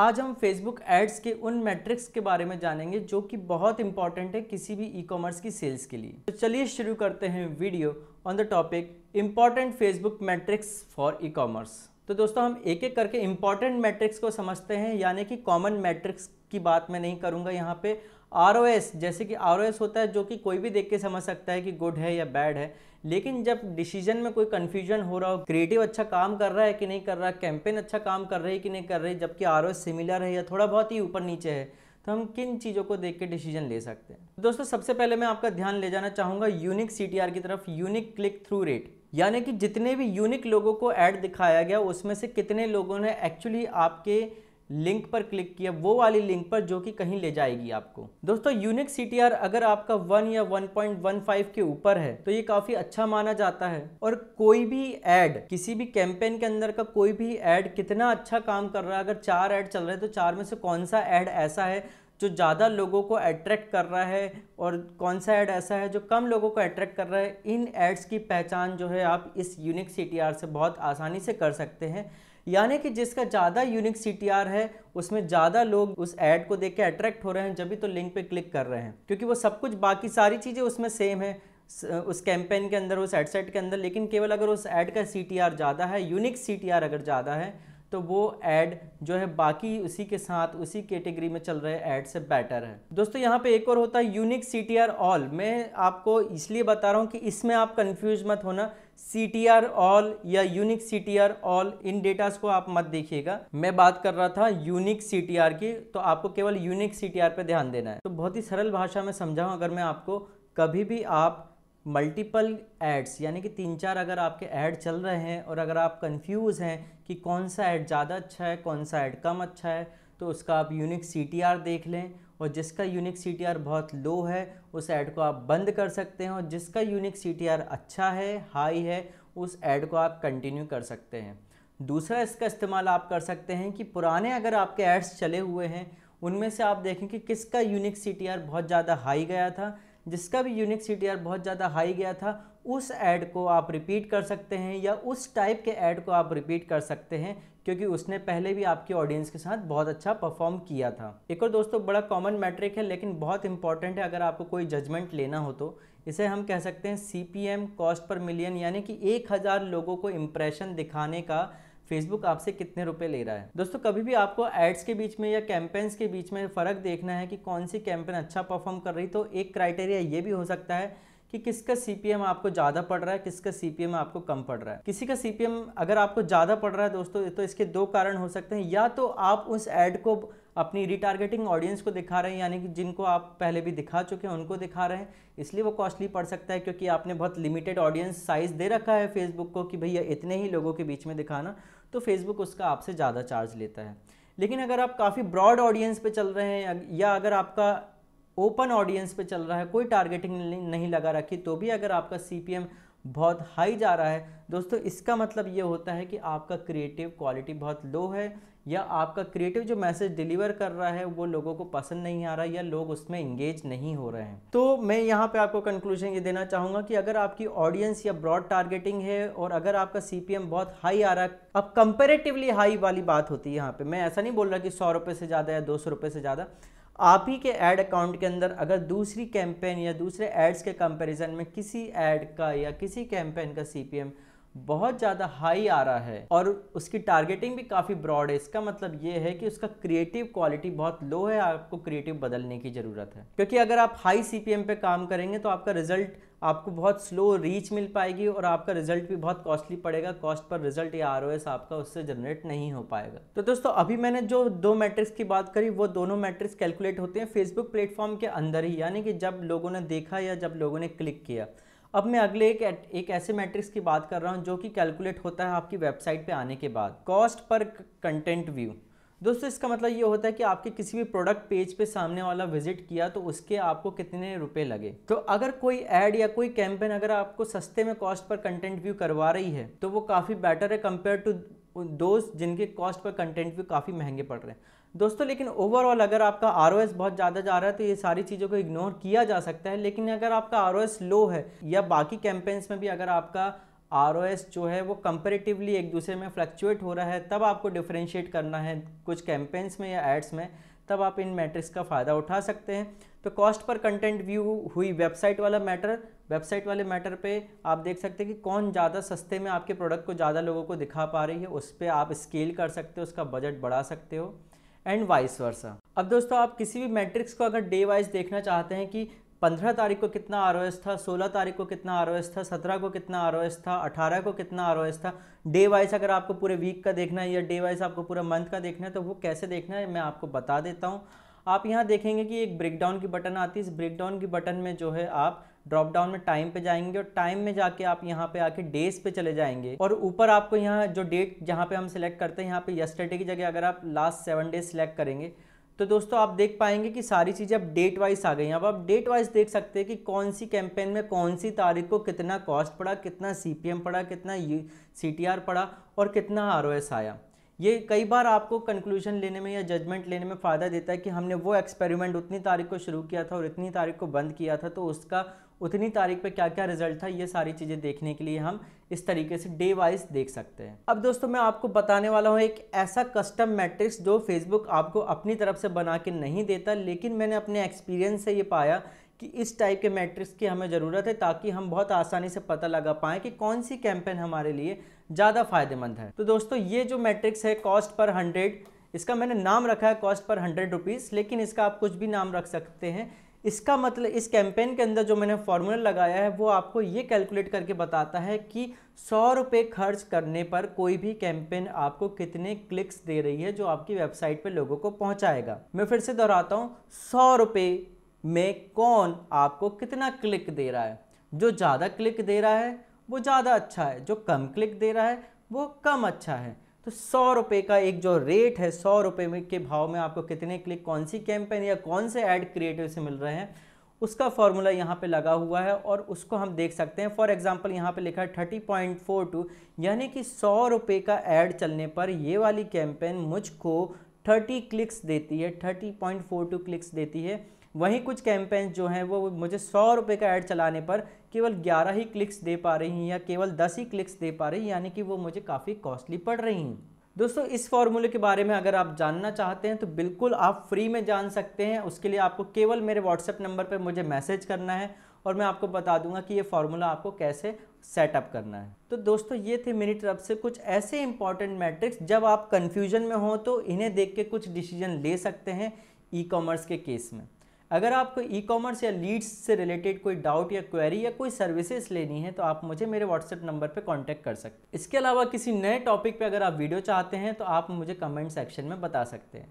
आज हम Facebook ads के उन मैट्रिक्स के बारे में जानेंगे जो कि बहुत इंपॉर्टेंट है किसी भी ई कॉमर्स की सेल्स के लिए तो चलिए शुरू करते हैं video on the topic important Facebook metrics for ecommerce तो दोस्तों हम एक एक करके इम्पॉर्टेंट मैट्रिक्स को समझते हैं यानी कि कॉमन मैट्रिक्स की बात मैं नहीं करूँगा यहाँ पे आर जैसे कि आर होता है जो कि कोई भी देख के समझ सकता है कि गुड है या बैड है लेकिन जब डिसीजन में कोई कन्फ्यूजन हो रहा हो क्रिएटिव अच्छा काम कर रहा है कि नहीं कर रहा कैंपेन अच्छा काम कर रही है कि नहीं कर रही जबकि आर सिमिलर है या थोड़ा बहुत ही ऊपर नीचे है तो हम किन चीज़ों को देख के डिसीजन ले सकते हैं दोस्तों सबसे पहले मैं आपका ध्यान ले जाना चाहूँगा यूनिक सी की तरफ यूनिक क्लिक थ्रू रेट यानी कि जितने भी यूनिक लोगों को ऐड दिखाया गया उसमें से कितने लोगों ने एक्चुअली आपके लिंक पर क्लिक किया वो वाली लिंक पर जो कि कहीं ले जाएगी आपको दोस्तों यूनिक सी अगर आपका 1 या 1.15 के ऊपर है तो ये काफ़ी अच्छा माना जाता है और कोई भी एड किसी भी कैंपेन के अंदर का कोई भी एड कितना अच्छा काम कर रहा है अगर चार एड चल रहे हैं तो चार में से कौन सा एड ऐसा है जो ज़्यादा लोगों को अट्रैक्ट कर रहा है और कौन सा ऐड ऐसा है जो कम लोगों को अट्रैक्ट कर रहा है इन एड्स की पहचान जो है आप इस यूनिक सी से बहुत आसानी से कर सकते हैं यानी कि जिसका ज़्यादा यूनिक सी है उसमें ज़्यादा लोग उस ऐड को देख के अट्रैक्ट हो रहे हैं जब तो लिंक पे क्लिक कर रहे हैं क्योंकि वो सब कुछ बाकी सारी चीज़ें उसमें सेम है उस कैंपेन के अंदर उस एडसेट के अंदर लेकिन केवल अगर उस ऐड का सी ज़्यादा है यूनिक सी अगर ज़्यादा है तो वो ऐड जो है बाकी उसी के साथ उसी कैटेगरी में चल रहे ऐड से बेटर है दोस्तों यहाँ पे एक और होता है unique C T R all मैं आपको इसलिए बता रहा हूँ कि इसमें आप कंफ्यूज मत होना सी टी आर ऑल या unique C T R all इन डेटास को आप मत देखिएगा मैं बात कर रहा था यूनिक सी टी आर की तो आपको केवल यूनिक सी टी आर पर ध्यान देना है तो बहुत ही सरल भाषा में समझाऊँ अगर मैं आपको कभी भी आप मल्टीपल एड्स यानी कि तीन चार अगर आपके ऐड चल रहे हैं और अगर आप कंफ्यूज हैं कि कौन सा ऐड ज़्यादा अच्छा है कौन सा ऐड कम अच्छा है तो उसका आप यूनिक सी देख लें और जिसका यूनिक सी बहुत लो है उस ऐड को आप बंद कर सकते हैं और जिसका यूनिक सी अच्छा है हाई है उस ऐड को आप कंटिन्यू कर सकते हैं दूसरा इसका इस्तेमाल आप कर सकते हैं कि पुराने अगर आपके एड्स चले हुए हैं उनमें से आप देखें कि किसका यूनिक सी बहुत ज़्यादा हाई गया था जिसका भी यूनिक सी बहुत ज़्यादा हाई गया था उस ऐड को आप रिपीट कर सकते हैं या उस टाइप के ऐड को आप रिपीट कर सकते हैं क्योंकि उसने पहले भी आपके ऑडियंस के साथ बहुत अच्छा परफॉर्म किया था एक और दोस्तों बड़ा कॉमन मैट्रिक है लेकिन बहुत इंपॉर्टेंट है अगर आपको कोई जजमेंट लेना हो तो इसे हम कह सकते हैं C P M cost per million यानी कि एक हज़ार लोगों को इम्प्रेशन दिखाने का फेसबुक आपसे कितने रुपए ले रहा है दोस्तों कभी भी आपको एड्स के बीच में या कैंपेन्स के बीच में फ़र्क देखना है कि कौन सी कैंपेन अच्छा परफॉर्म कर रही तो एक क्राइटेरिया ये भी हो सकता है कि किसका सी आपको ज़्यादा पड़ रहा है किसका सी आपको कम पड़ रहा है किसी का सी अगर आपको ज़्यादा पड़ रहा है दोस्तों तो इसके दो कारण हो सकते हैं या तो आप उस एड को अपनी रिटारगेटिंग ऑडियंस को दिखा रहे हैं यानी कि जिनको आप पहले भी दिखा चुके हैं उनको दिखा रहे हैं इसलिए वो कॉस्टली पड़ सकता है क्योंकि आपने बहुत लिमिटेड ऑडियंस साइज़ दे रखा है फेसबुक को कि भैया इतने ही लोगों के बीच में दिखाना तो फेसबुक उसका आपसे ज़्यादा चार्ज लेता है लेकिन अगर आप काफ़ी ब्रॉड ऑडियंस पे चल रहे हैं या अगर आपका ओपन ऑडियंस पे चल रहा है कोई टारगेटिंग नहीं लगा रखी तो भी अगर आपका सी बहुत हाई जा रहा है दोस्तों इसका मतलब ये होता है कि आपका क्रिएटिव क्वालिटी बहुत लो है या आपका क्रिएटिव जो मैसेज डिलीवर कर रहा है वो लोगों को पसंद नहीं आ रहा या लोग उसमें इंगेज नहीं हो रहे हैं तो मैं यहाँ पे आपको कंक्लूजन ये देना चाहूँगा कि अगर आपकी ऑडियंस या ब्रॉड टारगेटिंग है और अगर आपका सी बहुत हाई आ रहा है अब कंपेरेटिवली हाई वाली बात होती है यहाँ पर मैं ऐसा नहीं बोल रहा कि सौ रुपए से ज़्यादा या दो सौ रुपए से ज़्यादा आप ही के ऐड अकाउंट के अंदर अगर दूसरी कैंपेन या दूसरे एड्स के कंपैरिजन में किसी ऐड का या किसी कैंपेन का सीपीएम बहुत ज़्यादा हाई आ रहा है और उसकी टारगेटिंग भी काफ़ी ब्रॉड है इसका मतलब ये है कि उसका क्रिएटिव क्वालिटी बहुत लो है आपको क्रिएटिव बदलने की ज़रूरत है क्योंकि अगर आप हाई सी पे काम करेंगे तो आपका रिजल्ट आपको बहुत स्लो रीच मिल पाएगी और आपका रिजल्ट भी बहुत कॉस्टली पड़ेगा कॉस्ट पर रिजल्ट या आर आपका उससे जनरेट नहीं हो पाएगा तो दोस्तों अभी मैंने जो दो मैट्रिक्स की बात करी वो दोनों मैट्रिक्स कैलकुलेट होते हैं फेसबुक प्लेटफॉर्म के अंदर ही यानी कि जब लोगों ने देखा या जब लोगों ने क्लिक किया अब मैं अगले एक एक ऐसे मैट्रिक्स की बात कर रहा हूँ जो कि कैलकुलेट होता है आपकी वेबसाइट पे आने के बाद कॉस्ट पर कंटेंट व्यू दोस्तों इसका मतलब ये होता है कि आपके किसी भी प्रोडक्ट पेज पे सामने वाला विजिट किया तो उसके आपको कितने रुपए लगे तो अगर कोई ऐड या कोई कैंपेन अगर आपको सस्ते में कॉस्ट पर कंटेंट व्यू करवा रही है तो वो काफ़ी बेटर है कंपेयर टू दोस्त जिनके कॉस्ट पर कंटेंट व्यू काफ़ी महंगे पड़ रहे हैं दोस्तों लेकिन ओवरऑल अगर आपका आर बहुत ज़्यादा जा रहा है तो ये सारी चीज़ों को इग्नोर किया जा सकता है लेकिन अगर आपका आर लो है या बाकी कैंपेन्स में भी अगर आपका आर जो है वो कंपेरेटिवली एक दूसरे में फ्लक्चुएट हो रहा है तब आपको डिफ्रेंशिएट करना है कुछ कैंपेन्स में या एड्स में तब आप इन मैट्रिक्स का फ़ायदा उठा सकते हैं तो कॉस्ट पर कंटेंट व्यू हुई वेबसाइट वाला मैटर वेबसाइट वाले मैटर पे आप देख सकते हैं कि कौन ज़्यादा सस्ते में आपके प्रोडक्ट को ज़्यादा लोगों को दिखा पा रही है उस पर आप स्केल कर सकते हो उसका बजट बढ़ा सकते हो एंड वाइस वर्सा अब दोस्तों आप किसी भी मैट्रिक्स को अगर डे वाइज देखना चाहते हैं कि पंद्रह तारीख को कितना आर था सोलह तारीख को कितना आर था सत्रह को कितना आर था अठारह को कितना आर था डे वाइज अगर आपको पूरे वीक का देखना है या डे वाइज आपको पूरा मंथ का देखना है तो वो कैसे देखना है मैं आपको बता देता हूँ आप यहाँ देखेंगे कि एक ब्रेक डाउन की बटन आती है इस ब्रेक डाउन की बटन में जो है आप ड्रॉप डाउन में टाइम पे जाएंगे और टाइम में जाके आप यहाँ पे आके डेज पे चले जाएंगे और ऊपर आपको यहाँ जो डेट जहाँ पे हम सिलेक्ट करते हैं यहाँ पे यस्टरडे की जगह अगर आप लास्ट सेवन डेज सिलेक्ट करेंगे तो दोस्तों आप देख पाएंगे कि सारी चीज़ें अब डेट वाइज आ गई हैं अब आप डेट वाइज देख सकते हैं कि कौन सी कैंपेन में कौन सी तारीख को कितना कॉस्ट पड़ा कितना सी पड़ा कितना सी पड़ा और कितना आर आया ये कई बार आपको कंक्लूजन लेने में या जजमेंट लेने में फ़ायदा देता है कि हमने वो एक्सपेरिमेंट उतनी तारीख को शुरू किया था और इतनी तारीख को बंद किया था तो उसका उतनी तारीख पे क्या क्या रिजल्ट था ये सारी चीज़ें देखने के लिए हम इस तरीके से डे वाइज देख सकते हैं अब दोस्तों मैं आपको बताने वाला हूँ एक ऐसा कस्टम मैट्रिक्स जो फेसबुक आपको अपनी तरफ से बना के नहीं देता लेकिन मैंने अपने एक्सपीरियंस से ये पाया कि इस टाइप के मैट्रिक्स की हमें ज़रूरत है ताकि हम बहुत आसानी से पता लगा पाएँ कि कौन सी कैंपेन हमारे लिए ज़्यादा फायदेमंद है तो दोस्तों ये जो मैट्रिक्स है कॉस्ट पर हंड्रेड इसका मैंने नाम रखा है कॉस्ट पर हंड्रेड रुपीज़ लेकिन इसका आप कुछ भी नाम रख सकते हैं इसका मतलब इस कैंपेन के अंदर जो मैंने फॉर्मूला लगाया है वो आपको ये कैलकुलेट करके बताता है कि सौ रुपये खर्च करने पर कोई भी कैंपेन आपको कितने क्लिक्स दे रही है जो आपकी वेबसाइट पे लोगों को पहुंचाएगा मैं फिर से दोहराता हूँ सौ रुपये में कौन आपको कितना क्लिक दे रहा है जो ज़्यादा क्लिक दे रहा है वो ज़्यादा अच्छा है जो कम क्लिक दे रहा है वो कम अच्छा है तो सौ रुपये का एक जो रेट है सौ रुपये में के भाव में आपको कितने क्लिक कौन सी कैंपेन या कौन से ऐड क्रिएटिव से मिल रहे हैं उसका फॉर्मूला यहाँ पे लगा हुआ है और उसको हम देख सकते हैं फॉर एग्जांपल यहाँ पे लिखा है थर्टी पॉइंट फोर टू यानी कि सौ रुपये का ऐड चलने पर ये वाली कैंपेन मुझको थर्टी क्लिक्स देती है thirty point four two clicks देती है वहीं कुछ कैंपेन्स जो हैं वो मुझे सौ रुपये का ऐड चलाने पर केवल ग्यारह ही क्लिक्स दे पा रही हैं या केवल दस ही क्लिक्स दे पा रही यानी कि वो मुझे काफ़ी कॉस्टली पड़ रही हैं दोस्तों इस फॉर्मूले के बारे में अगर आप जानना चाहते हैं तो बिल्कुल आप फ्री में जान सकते हैं उसके लिए आपको केवल मेरे व्हाट्सएप नंबर पर मुझे मैसेज करना है और मैं आपको बता दूंगा कि ये फार्मूला आपको कैसे सेटअप करना है तो दोस्तों ये थे मेरी तरफ से कुछ ऐसे इंपॉर्टेंट मैट्रिक्स जब आप कन्फ्यूजन में हो तो इन्हें देख के कुछ डिसीजन ले सकते हैं ई कॉमर्स के केस में अगर आपको ई कॉमर्स या लीड्स से रिलेटेड कोई डाउट या क्वेरी या कोई सर्विसेज लेनी है तो आप मुझे मेरे व्हाट्सएप नंबर पर कॉन्टैक्ट कर सकते हैं इसके अलावा किसी नए टॉपिक पर अगर आप वीडियो चाहते हैं तो आप मुझे कमेंट सेक्शन में बता सकते हैं